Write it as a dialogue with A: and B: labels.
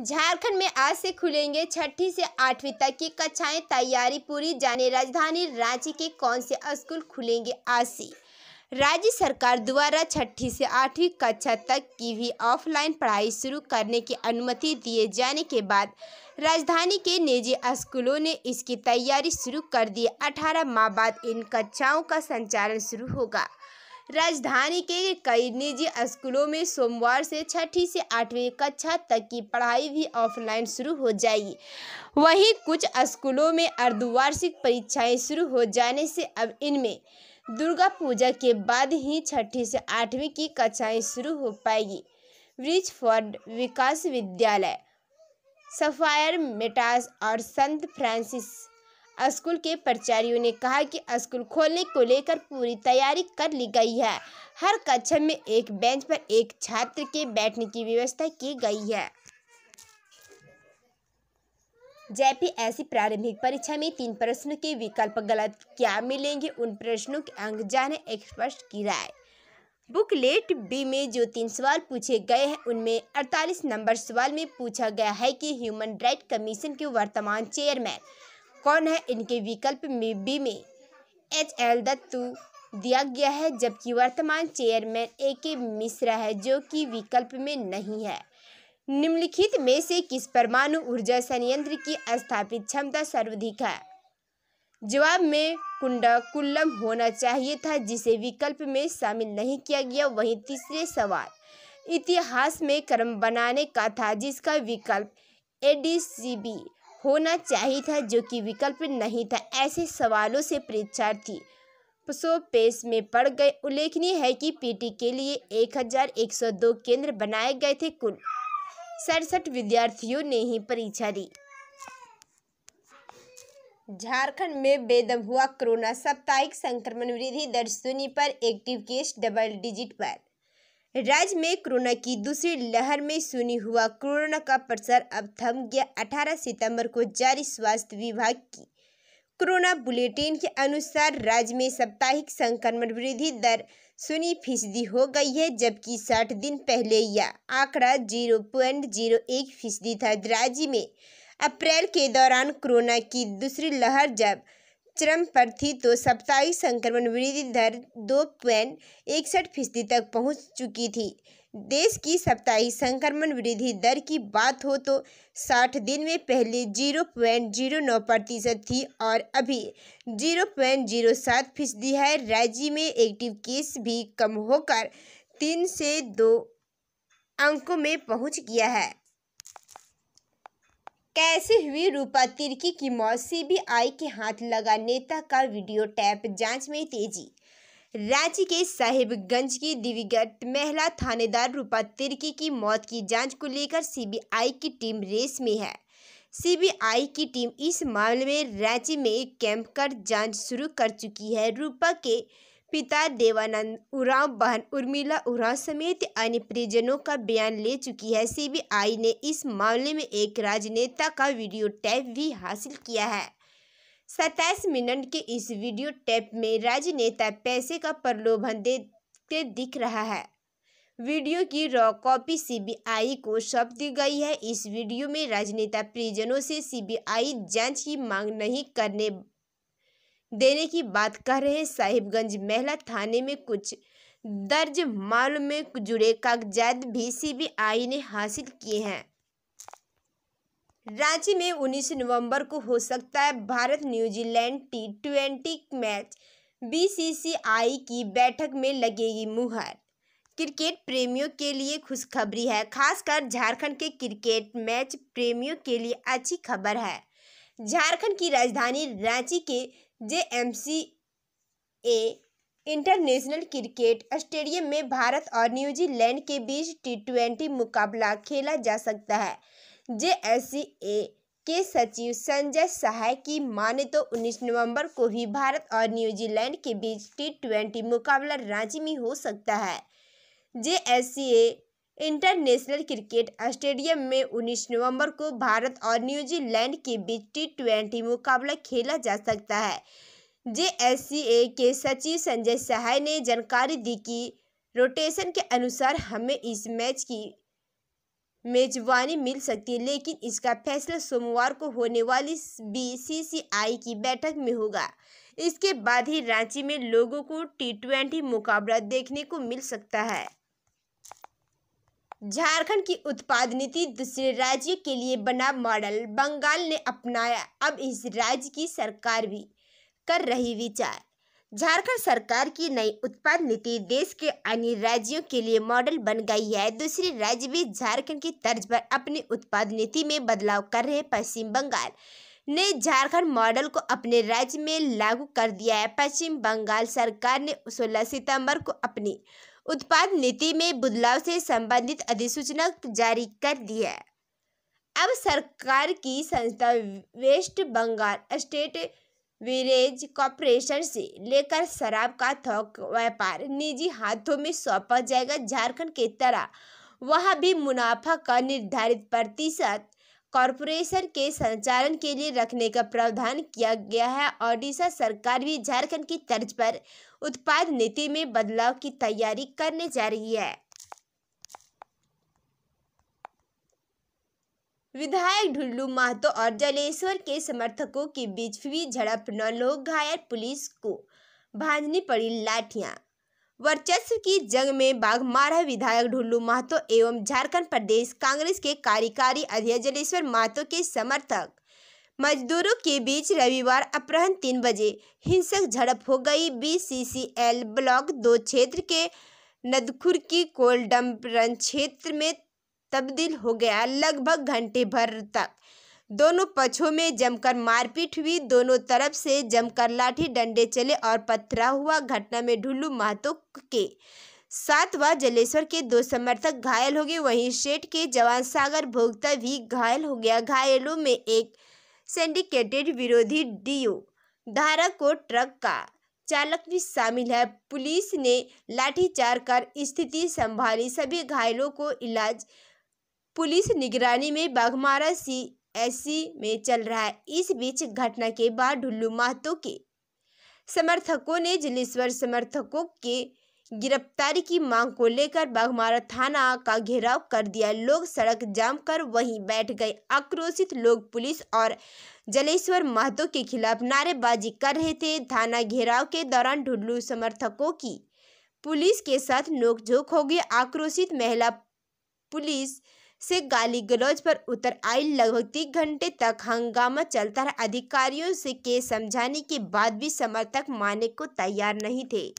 A: झारखंड में आज से खुलेंगे छठी से आठवीं तक की कक्षाएं तैयारी पूरी जाने राजधानी रांची के कौन से स्कूल खुलेंगे आज से राज्य सरकार द्वारा छठी से आठवीं कक्षा तक की भी ऑफलाइन पढ़ाई शुरू करने की अनुमति दिए जाने के बाद राजधानी के निजी स्कूलों ने इसकी तैयारी शुरू कर दी 18 माह बाद इन कक्षाओं का संचालन शुरू होगा राजधानी के कई निजी स्कूलों में सोमवार से छठी से आठवीं कक्षा तक की पढ़ाई भी ऑफलाइन शुरू हो जाएगी वहीं कुछ स्कूलों में अर्धवार्षिक परीक्षाएं शुरू हो जाने से अब इनमें दुर्गा पूजा के बाद ही छठी से आठवीं की कक्षाएं शुरू हो पाएगी ब्रिजफोर्ड विकास विद्यालय सफायर मेटास और संत फ्रांसिस स्कूल के प्राचार्यों ने कहा कि स्कूल खोलने को लेकर पूरी तैयारी कर ली गई है हर कक्षा में एक बेंच पर एक छात्र के बैठने की व्यवस्था की गई है ऐसी प्रारंभिक परीक्षा में तीन प्रश्नों के विकल्प गलत क्या मिलेंगे उन प्रश्नों के अंक जाने स्पष्ट की राय बुकलेट बी में जो तीन सवाल पूछे गए हैं उनमें 48 नंबर सवाल में पूछा गया है कि ह्यूमन राइट कमीशन के वर्तमान चेयरमैन कौन है इनके विकल्प में बी में एच एल दत्तू दिया गया है जबकि वर्तमान चेयरमैन ए के मिश्रा है जो कि विकल्प में नहीं है निम्नलिखित में से किस परमाणु ऊर्जा संयंत्र की स्थापित क्षमता सर्वाधिक है जवाब में कुंडा कुल्लम होना चाहिए था जिसे विकल्प में शामिल नहीं किया गया वहीं तीसरे सवाल इतिहास में क्रम बनाने का था जिसका विकल्प ए डी सी बी होना चाहिए था जो कि विकल्प नहीं था ऐसे सवालों से परीक्षार्थी सो पेश में पड़ गए उल्लेखनीय है कि पीटी के लिए 1102 केंद्र बनाए गए थे कुल सड़सठ विद्यार्थियों ने ही परीक्षा दी झारखंड में बेदम हुआ कोरोना साप्ताहिक संक्रमण वृद्धि दर शून्य पर एक्टिव केस डबल डिजिट पर राज्य में कोरोना की दूसरी लहर में सुनी हुआ कोरोना का प्रसार अब थम गया 18 सितंबर को जारी स्वास्थ्य विभाग की कोरोना बुलेटिन के अनुसार राज्य में साप्ताहिक संक्रमण वृद्धि दर शून्य फीसदी हो गई है जबकि 60 दिन पहले यह आंकड़ा जीरो पॉइंट जीरो एक फीसदी था राज्य में अप्रैल के दौरान कोरोना की दूसरी लहर जब चरम पर थी तो साप्ताहिक संक्रमण वृद्धि दर दो पॉइंट इकसठ फीसदी तक पहुंच चुकी थी देश की साप्ताहिक संक्रमण वृद्धि दर की बात हो तो साठ दिन में पहले जीरो जीरो नौ प्रतिशत थी और अभी जीरो जीरो सात फीसदी है राज्य में एक्टिव केस भी कम होकर तीन से दो अंकों में पहुंच गया है कैसे हुई रूपा तिर्की की मौत आई के हाथ लगा नेता का वीडियो टैप जांच में तेजी रांची के साहिबगंज की दिव्यगत महिला थानेदार रूपा तिर्की की मौत की जांच को लेकर सीबीआई की टीम रेस में है सीबीआई की टीम इस मामले में रांची में कैंप कर जांच शुरू कर चुकी है रूपा के पिता देवानंद उरांव बहन उर्मिला उरांव समेत अन्य परिजनों का बयान ले चुकी है सीबीआई ने इस मामले में एक राजनेता का वीडियो टैप भी हासिल किया है सत्ताईस मिनट के इस वीडियो टैप में राजनेता पैसे का प्रलोभन देते दिख रहा है वीडियो की रॉ कॉपी सीबीआई को सौंप दी गई है इस वीडियो में राजनेता परिजनों से सीबीआई जांच की मांग नहीं करने देने की बात कह रहे हैं साहिबगंज महिला थाने में कुछ दर्ज माल में जुड़े कागजात भी सीबीआई ने हासिल किए हैं रांची में 19 नवंबर को हो सकता है Bharat New Zealand T twenty match BCCI की बैठक में लगेगी मुहर क्रिकेट प्रेमियों के लिए खुशखबरी है खासकर झारखंड के क्रिकेट मैच प्रेमियों के लिए अच्छी खबर है झारखंड की राजधानी रांची के J M C A international cricket stadium में भारत और न्यूजीलैंड के बीच टी ट्वेंटी मुकाबला खेला जा सकता है जे एस सी ए के सचिव संजय सहाय की माने तो 19 नवंबर को ही भारत और न्यूजीलैंड के बीच टी ट्वेंटी मुकाबला रांची में हो सकता है J S C A international cricket stadium में 19 नवंबर को भारत और न्यूजीलैंड के बीच टी ट्वेंटी मुकाबला खेला जा सकता है जे के सचिव संजय सहाय ने जानकारी दी कि रोटेशन के अनुसार हमें इस मैच की मेजबानी मिल सकती है लेकिन इसका फैसला सोमवार को होने वाली बीसीसीआई की बैठक में होगा इसके बाद ही रांची में लोगों को टी ट्वेंटी मुकाबला देखने को मिल सकता है झारखंड की उत्पाद नीति दूसरे राज्य के लिए बना मॉडल बंगाल ने अपनाया अब इस राज्य की सरकार भी कर रही विचार झारखंड सरकार की नई उत्पाद नीति देश के अन्य राज्यों के लिए मॉडल बन गई है दूसरे राज्य भी झारखंड की तर्ज पर अपनी उत्पाद नीति में बदलाव कर रहे पश्चिम बंगाल ने झारखंड मॉडल को अपने राज्य में लागू कर दिया है पश्चिम बंगाल सरकार ने सोलह सितंबर को अपनी उत्पाद नीति में बदलाव से संबंधित अधिसूचना जारी कर दी है अब सरकार की संस्था West Bengal state village corporation से लेकर शराब का थोक व्यापार निजी हाथों में सौंपा जाएगा झारखंड के तरह वहाँ भी मुनाफा का निर्धारित प्रतिशत कॉरपोरेशन के संचालन के लिए रखने का प्रावधान किया गया है ओडिशा सरकार भी झारखंड की तर्ज पर उत्पाद नीति में बदलाव की तैयारी करने जा रही है विधायक ढुल्लू महतो और जलेश्वर के समर्थकों के बीच हुई झड़प नौ लोग घायल पुलिस को भांजनी पड़ी लाठियां वर्चस्व की जंग में बाघमारा विधायक ढुल्लू महतो एवं झारखंड प्रदेश कांग्रेस के कार्यकारी अध्यक्ष जलेश्वर महतो के समर्थक मजदूरों के बीच रविवार अपराह्न तीन बजे हिंसक झड़प हो गई बीसीसीएल ब्लॉक दो क्षेत्र के नदखुर की कोलडम क्षेत्र में तब्दील हो गया लगभग घंटे भर तक दोनों पक्षों में जमकर मारपीट हुई दोनों तरफ से जमकर लाठी डंडे चले और पथरा हुआ घटना में ढुल्लू महतो के साथ व जलेश्वर के दो समर्थक घायल हो गए वहीं सेठ के जवान सागर भोगता भी घायल हो गया घायलों में एक सिंडिकेटेड विरोधी डीओ धारक को ट्रक का चालक भी शामिल है पुलिस ने चार कर स्थिति संभाली सभी घायलों को इलाज पुलिस निगरानी में बाघमारा सी ऐसी में चल रहा है इस बीच घटना के बाद ढुल्लू महतो के समर्थकों ने जिलेश्वर समर्थकों के गिरफ्तारी की मांग को लेकर बाघमारा थाना का घेराव कर दिया लोग सड़क जाम कर वहीं बैठ गए आक्रोशित लोग पुलिस और जलेश्वर महतो के खिलाफ नारेबाजी कर रहे थे थाना घेराव के दौरान ढुल्लू समर्थकों की पुलिस के साथ नोकझोंक हो गई आक्रोशित महिला पुलिस से गाली गलौज पर उतर आई लगभग तीन घंटे तक हंगामा चलता रहा अधिकारियों से केस समझाने के बाद भी समर्थक मानने को तैयार नहीं थे